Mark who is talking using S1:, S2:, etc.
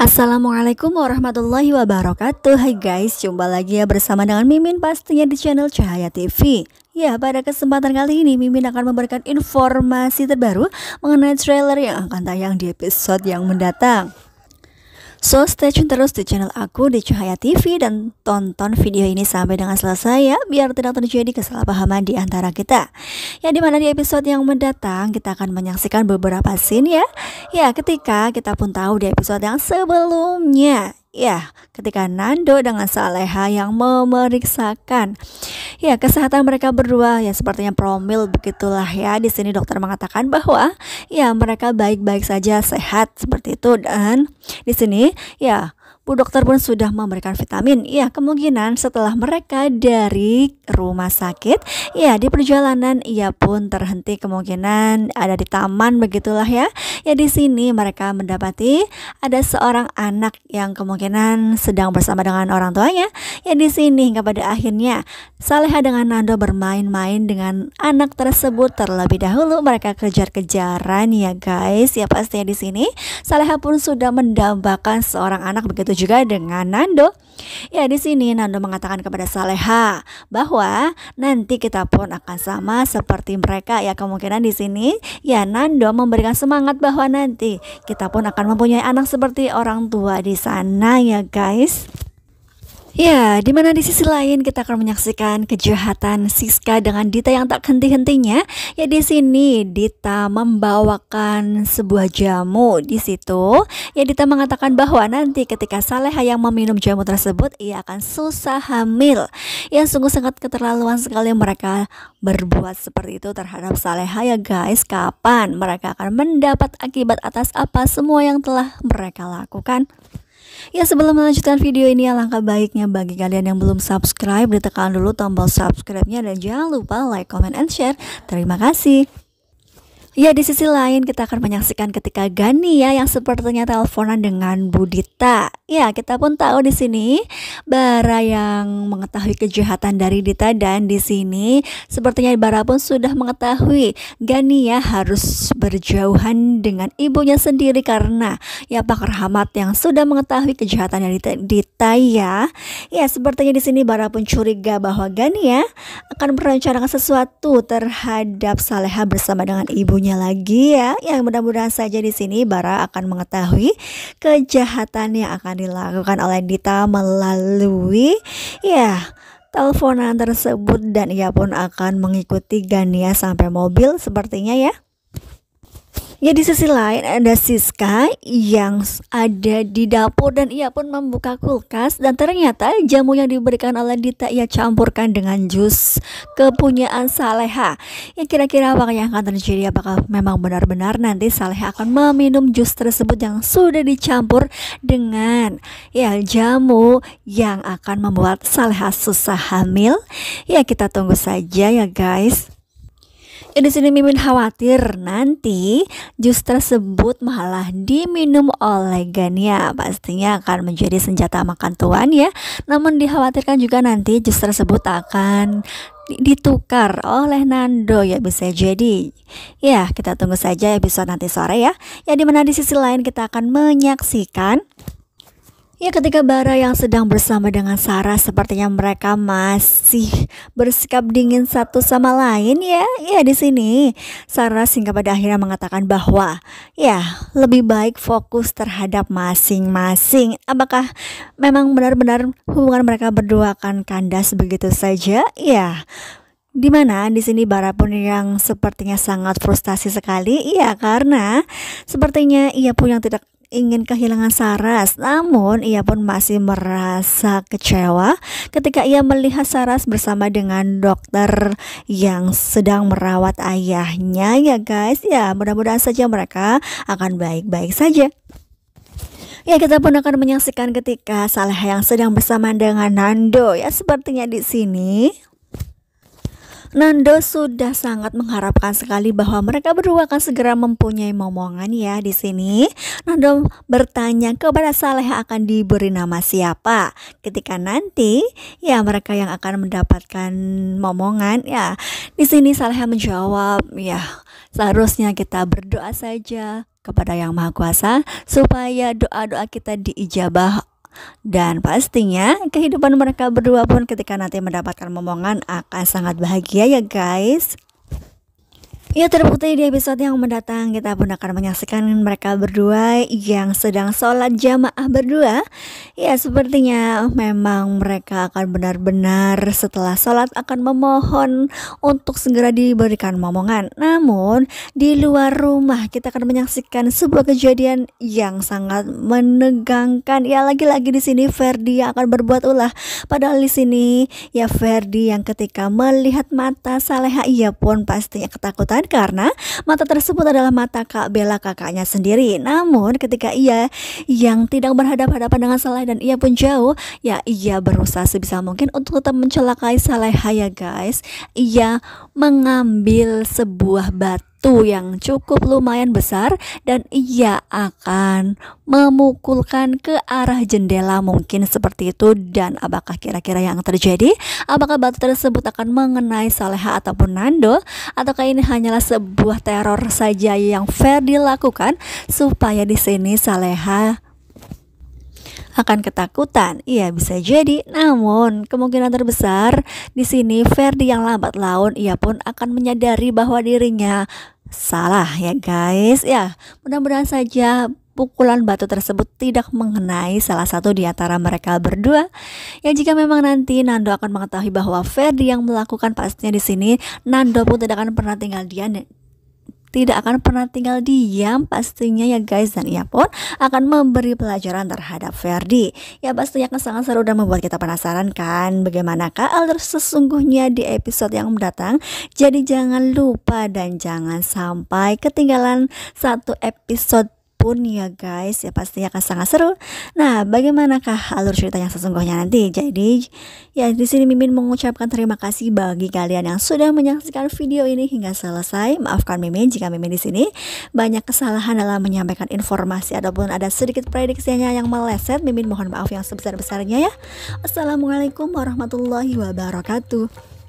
S1: Assalamualaikum warahmatullahi wabarakatuh Hai guys, jumpa lagi ya bersama dengan Mimin pastinya di channel Cahaya TV Ya, pada kesempatan kali ini Mimin akan memberikan informasi terbaru mengenai trailer yang akan tayang di episode yang mendatang So stay tune terus di channel aku di Cahaya TV dan tonton video ini sampai dengan selesai ya biar tidak terjadi kesalahpahaman di antara kita. Ya dimana di episode yang mendatang kita akan menyaksikan beberapa scene ya. Ya ketika kita pun tahu di episode yang sebelumnya Ya, ketika Nando dengan Saleha yang memeriksakan ya kesehatan mereka berdua ya sepertinya promil begitulah ya. Di sini dokter mengatakan bahwa ya mereka baik-baik saja, sehat seperti itu dan di sini ya Bu dokter pun sudah memberikan vitamin. Ya, kemungkinan setelah mereka dari rumah sakit, ya di perjalanan ia pun terhenti kemungkinan ada di taman begitulah ya. Ya di sini mereka mendapati ada seorang anak yang kemungkinan sedang bersama dengan orang tuanya. Ya di sini hingga pada akhirnya Saleha dengan Nando bermain-main dengan anak tersebut terlebih dahulu mereka kejar-kejaran ya guys. Ya pastinya di sini Saleha pun sudah mendambakan seorang anak begitu juga dengan Nando. Ya, di sini Nando mengatakan kepada Saleha bahwa nanti kita pun akan sama seperti mereka. Ya, kemungkinan di sini ya Nando memberikan semangat bahwa nanti kita pun akan mempunyai anak seperti orang tua di sana ya, guys. Ya, di mana di sisi lain kita akan menyaksikan kejahatan Siska dengan Dita yang tak henti-hentinya. Ya di sini Dita membawakan sebuah jamu di situ. Ya Dita mengatakan bahwa nanti ketika Saleha yang meminum jamu tersebut ia akan susah hamil. Yang sungguh sangat keterlaluan sekali mereka berbuat seperti itu terhadap Saleha ya guys. Kapan mereka akan mendapat akibat atas apa semua yang telah mereka lakukan? Ya sebelum melanjutkan video ini alangkah baiknya bagi kalian yang belum subscribe ditekan dulu tombol subscribe-nya dan jangan lupa like, comment, and share. Terima kasih. Ya di sisi lain kita akan menyaksikan ketika Gania yang sepertinya teleponan dengan Budita Ya, kita pun tahu di sini Bara yang mengetahui kejahatan dari Dita dan di sini sepertinya Bara pun sudah mengetahui Gania harus berjauhan dengan ibunya sendiri karena ya Pak Rahmat yang sudah mengetahui kejahatan dari Dita, ya. Ya, sepertinya di sini Bara pun curiga bahwa Gania akan merencanakan sesuatu terhadap Saleha bersama dengan ibunya lagi ya. Ya, mudah-mudahan saja di sini Bara akan mengetahui kejahatan yang akan dilakukan oleh Dita melalui ya teleponan tersebut dan ia pun akan mengikuti Gania sampai mobil sepertinya ya. Ya di sisi lain ada Siska yang ada di dapur dan ia pun membuka kulkas dan ternyata jamu yang diberikan oleh Dita ia campurkan dengan jus kepunyaan Saleha. Ya kira-kira apa yang akan terjadi? Apakah memang benar-benar nanti Saleha akan meminum jus tersebut yang sudah dicampur dengan ya jamu yang akan membuat Saleha susah hamil? Ya kita tunggu saja ya guys. Di sini Mimin khawatir nanti jus tersebut malah diminum oleh Gania. Pastinya akan menjadi senjata makan tuan ya. Namun dikhawatirkan juga nanti jus tersebut akan ditukar oleh Nando ya bisa jadi. Ya, kita tunggu saja episode nanti sore ya. Ya di mana di sisi lain kita akan menyaksikan Ya ketika Bara yang sedang bersama dengan Sarah sepertinya mereka masih bersikap dingin satu sama lain ya. Ya di sini Sarah sehingga pada akhirnya mengatakan bahwa ya lebih baik fokus terhadap masing-masing. Apakah memang benar-benar hubungan mereka berdua akan kandas begitu saja? Ya di mana di sini Bara pun yang sepertinya sangat frustasi sekali, Ya karena sepertinya ia pun yang tidak ingin kehilangan Saras, namun ia pun masih merasa kecewa ketika ia melihat Saras bersama dengan dokter yang sedang merawat ayahnya ya guys. Ya, mudah-mudahan saja mereka akan baik-baik saja. Ya kita pun akan menyaksikan ketika Saleh yang sedang bersama dengan Nando ya sepertinya di sini Nando sudah sangat mengharapkan sekali bahwa mereka berdua akan segera mempunyai momongan ya di sini. Nando bertanya kepada Saleh akan diberi nama siapa. Ketika nanti ya mereka yang akan mendapatkan momongan ya. Di sini Saleh menjawab ya seharusnya kita berdoa saja kepada Yang Maha Kuasa supaya doa-doa kita diijabah dan pastinya kehidupan mereka berdua pun ketika nanti mendapatkan momongan akan sangat bahagia ya guys. Ya terbukti di episode yang mendatang kita pun akan menyaksikan mereka berdua yang sedang sholat jamaah berdua Ya sepertinya memang mereka akan benar-benar setelah sholat akan memohon untuk segera diberikan momongan Namun di luar rumah kita akan menyaksikan sebuah kejadian yang sangat menegangkan Ya lagi-lagi di sini Ferdi akan berbuat ulah Padahal di sini ya Ferdi yang ketika melihat mata Saleha ia pun pastinya ketakutan karena mata tersebut adalah mata Kak Bella kakaknya sendiri. Namun ketika ia yang tidak berhadapan-hadapan dengan Saleh dan ia pun jauh, ya ia berusaha sebisa mungkin untuk tetap mencelakai Saleh ya guys. Ia mengambil sebuah batu waktu yang cukup lumayan besar dan ia akan memukulkan ke arah jendela mungkin seperti itu dan apakah kira-kira yang terjadi? Apakah batu tersebut akan mengenai Saleha ataupun Nando? Ataukah ini hanyalah sebuah teror saja yang Ferdi lakukan supaya di sini Saleha akan ketakutan. Iya, bisa jadi. Namun, kemungkinan terbesar di sini Ferdi yang lambat laun ia pun akan menyadari bahwa dirinya salah ya guys. Ya, mudah-mudahan saja pukulan batu tersebut tidak mengenai salah satu di antara mereka berdua. Ya jika memang nanti Nando akan mengetahui bahwa Ferdi yang melakukan pastinya di sini, Nando pun tidak akan pernah tinggal diam, tidak akan pernah tinggal diam pastinya ya guys dan ia pun akan memberi pelajaran terhadap Verdi. ya pastinya akan sangat seru dan membuat kita penasaran kan bagaimanakah alur sesungguhnya di episode yang mendatang jadi jangan lupa dan jangan sampai ketinggalan satu episode pun ya guys ya pasti akan sangat seru nah bagaimanakah alur cerita yang sesungguhnya nanti jadi ya di sini Mimin mengucapkan terima kasih bagi kalian yang sudah menyaksikan video ini hingga selesai maafkan Mimin jika Mimin di sini banyak kesalahan dalam menyampaikan informasi ataupun ada sedikit prediksinya yang meleset Mimin mohon maaf yang sebesar-besarnya ya Assalamualaikum warahmatullahi wabarakatuh